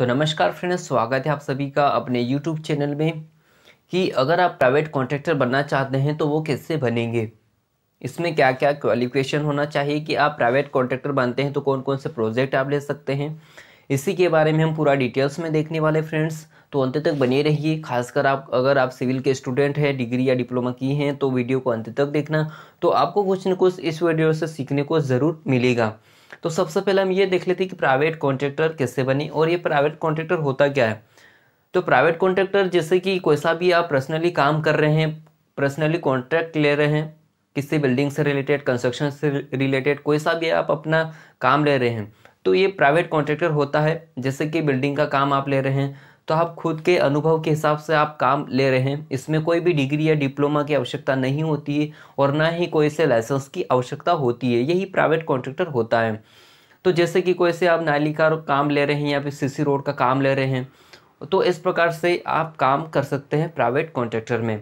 तो नमस्कार फ्रेंड्स स्वागत है आप सभी का अपने यूट्यूब चैनल में कि अगर आप प्राइवेट कॉन्ट्रैक्टर बनना चाहते हैं तो वो कैसे बनेंगे इसमें क्या क्या क्वालिफिकेशन होना चाहिए कि आप प्राइवेट कॉन्ट्रैक्टर बनते हैं तो कौन कौन से प्रोजेक्ट आप ले सकते हैं इसी के बारे में हम पूरा डिटेल्स में देखने वाले फ्रेंड्स तो अंत तक बने रहिए खासकर आप अगर आप सिविल के स्टूडेंट हैं डिग्री या डिप्लोमा की हैं तो वीडियो को अंत तक देखना तो आपको कुछ न कुछ इस वीडियो से सीखने को ज़रूर मिलेगा तो सबसे पहले हम ये देख लेते हैं कि प्राइवेट कॉन्ट्रैक्टर कैसे बने और ये प्राइवेट कॉन्ट्रैक्टर होता क्या है तो प्राइवेट कॉन्ट्रैक्टर जैसे कि कोई सा भी आप पर्सनली काम कर रहे हैं पर्सनली कॉन्ट्रैक्ट ले रहे हैं किसी बिल्डिंग से रिलेटेड कंस्ट्रक्शन से रिलेटेड कोई सा भी आप अपना काम ले रहे हैं तो ये प्राइवेट कॉन्ट्रैक्टर होता है जैसे कि बिल्डिंग का काम आप ले रहे हैं तो आप खुद के अनुभव के हिसाब से आप काम ले रहे हैं इसमें कोई भी डिग्री या डिप्लोमा की आवश्यकता नहीं होती है और ना ही कोई से लाइसेंस की आवश्यकता होती है यही प्राइवेट कॉन्ट्रैक्टर होता है तो जैसे कि कोई से आप नाली का काम ले रहे हैं या फिर सीसी रोड का काम ले रहे हैं तो इस प्रकार से आप काम कर सकते हैं प्राइवेट कॉन्ट्रैक्टर में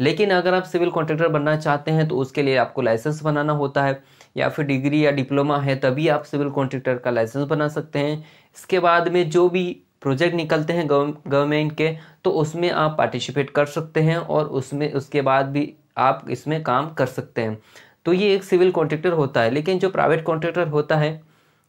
लेकिन अगर आप सिविल कॉन्ट्रैक्टर बनना चाहते हैं तो उसके लिए आपको लाइसेंस बनाना होता है या फिर डिग्री या डिप्लोमा है तभी आप सिविल कॉन्ट्रैक्टर का लाइसेंस बना सकते हैं इसके बाद में जो भी प्रोजेक्ट निकलते हैं गवर्नमेंट के तो उसमें आप पार्टिसिपेट कर सकते हैं और उसमें उसके बाद भी आप इसमें काम कर सकते हैं तो ये एक सिविल कॉन्ट्रैक्टर होता है लेकिन जो प्राइवेट कॉन्ट्रैक्टर होता है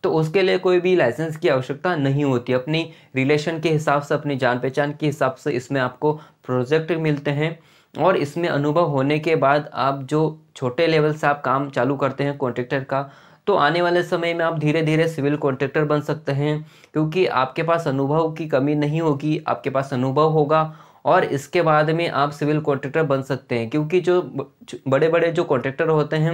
तो उसके लिए कोई भी लाइसेंस की आवश्यकता नहीं होती अपनी रिलेशन के हिसाब से अपनी जान पहचान के हिसाब से इसमें आपको प्रोजेक्ट मिलते हैं और इसमें अनुभव होने के बाद आप जो छोटे लेवल से आप काम चालू करते हैं कॉन्ट्रैक्टर का तो आने वाले समय में आप धीरे धीरे सिविल कॉन्ट्रैक्टर बन सकते हैं क्योंकि आपके पास अनुभव की कमी नहीं होगी आपके पास अनुभव होगा और इसके बाद में आप सिविल कॉन्ट्रैक्टर बन सकते हैं क्योंकि जो बड़े बड़े जो कॉन्ट्रैक्टर होते हैं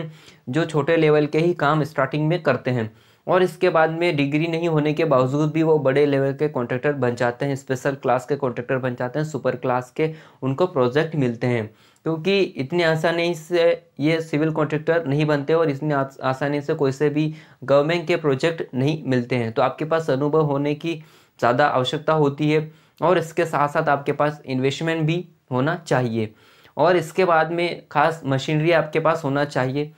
जो छोटे लेवल के ही काम स्टार्टिंग में करते हैं और इसके बाद में डिग्री नहीं होने के बावजूद भी वो बड़े लेवल के कॉन्ट्रैक्टर बन जाते हैं स्पेशल क्लास के कॉन्ट्रैक्टर बन जाते हैं सुपर क्लास के उनको प्रोजेक्ट मिलते हैं क्योंकि इतनी आसानी से ये सिविल कॉन्ट्रैक्टर नहीं बनते और इतनी आसानी से कोई से भी गवर्नमेंट के प्रोजेक्ट नहीं मिलते हैं तो आपके पास अनुभव होने की ज़्यादा आवश्यकता होती है और इसके साथ साथ आपके पास इन्वेस्टमेंट भी होना चाहिए और इसके बाद में खास मशीनरी आपके पास होना चाहिए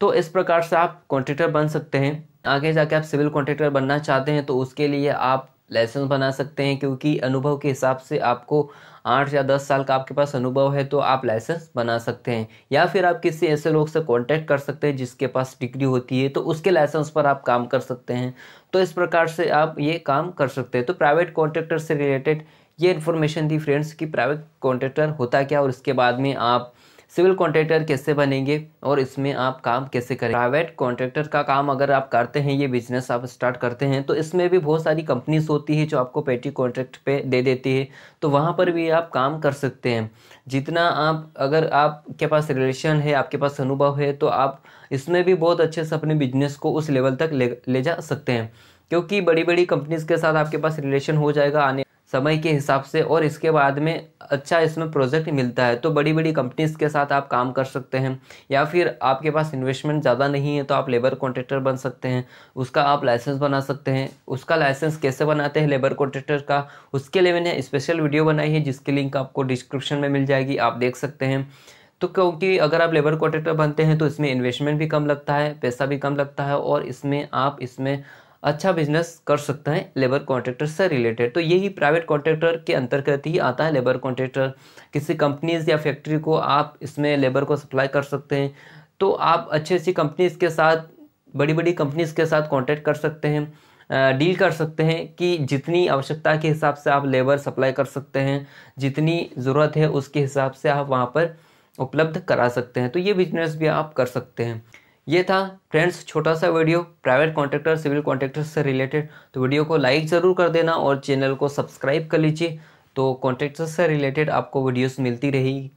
तो इस प्रकार से आप कॉन्ट्रैक्टर बन सकते हैं आगे जाके आप सिविल कॉन्ट्रैक्टर बनना चाहते हैं तो उसके लिए आप लाइसेंस बना सकते हैं क्योंकि अनुभव के हिसाब से आपको आठ या दस साल का आपके पास अनुभव है तो आप लाइसेंस बना सकते हैं या फिर आप किसी ऐसे लोग से कांटेक्ट कर सकते हैं जिसके पास डिग्री होती है तो उसके लाइसेंस पर आप काम कर सकते हैं तो इस प्रकार से आप ये काम कर सकते हैं तो प्राइवेट कॉन्ट्रेक्टर से रिलेटेड ये इन्फॉर्मेशन थी फ्रेंड्स कि प्राइवेट कॉन्ट्रैक्टर होता क्या और इसके बाद में आप सिविल कॉन्ट्रैक्टर कैसे बनेंगे और इसमें आप काम कैसे करें प्राइवेट कॉन्ट्रैक्टर का काम अगर आप करते हैं ये बिजनेस आप स्टार्ट करते हैं तो इसमें भी बहुत सारी कंपनीज होती है जो आपको पेटी कॉन्ट्रैक्ट पे दे देती है तो वहाँ पर भी आप काम कर सकते हैं जितना आप अगर आपके पास रिलेशन है आपके पास अनुभव है तो आप इसमें भी बहुत अच्छे से अपने बिजनेस को उस लेवल तक ले, ले जा सकते हैं क्योंकि बड़ी बड़ी कंपनीज़ के साथ आपके पास रिलेशन हो जाएगा आने समय के हिसाब से और इसके बाद में अच्छा इसमें प्रोजेक्ट मिलता है तो बड़ी बड़ी कंपनीज़ के साथ आप काम कर सकते हैं या फिर आपके पास इन्वेस्टमेंट ज़्यादा नहीं है तो आप लेबर कॉन्ट्रैक्टर बन सकते हैं उसका आप लाइसेंस बना सकते हैं उसका लाइसेंस कैसे बनाते हैं लेबर कॉन्ट्रैक्टर का उसके लिए मैंने स्पेशल वीडियो बनाई है जिसकी लिंक आपको डिस्क्रिप्शन में मिल जाएगी आप देख सकते हैं तो क्योंकि अगर आप लेबर कॉन्ट्रैक्टर बनते हैं तो इसमें इन्वेस्टमेंट भी कम लगता है पैसा भी कम लगता है और इसमें आप इसमें अच्छा बिजनेस कर सकते हैं लेबर कॉन्ट्रैक्टर से रिलेटेड तो यही प्राइवेट कॉन्ट्रैक्टर के अंतर्गत ही आता है लेबर कॉन्ट्रैक्टर किसी कंपनीज या फैक्ट्री को आप इसमें लेबर को सप्लाई कर सकते हैं तो आप अच्छी अच्छी कंपनीज के साथ बड़ी बड़ी कंपनीज के साथ कॉन्टैक्ट कर सकते हैं डील कर सकते हैं कि जितनी आवश्यकता के हिसाब से आप लेबर सप्लाई कर सकते हैं जितनी ज़रूरत है उसके हिसाब से आप वहाँ पर उपलब्ध करा सकते हैं तो ये बिजनेस भी आप कर सकते हैं ये था फ्रेंड्स छोटा सा video private contractor civil contractor से रिलेटेड तो वीडियो को लाइक ज़रूर कर देना और चैनल को सब्सक्राइब कर लीजिए तो कॉन्ट्रैक्टर से रिलेटेड आपको वीडियोस मिलती रहेगी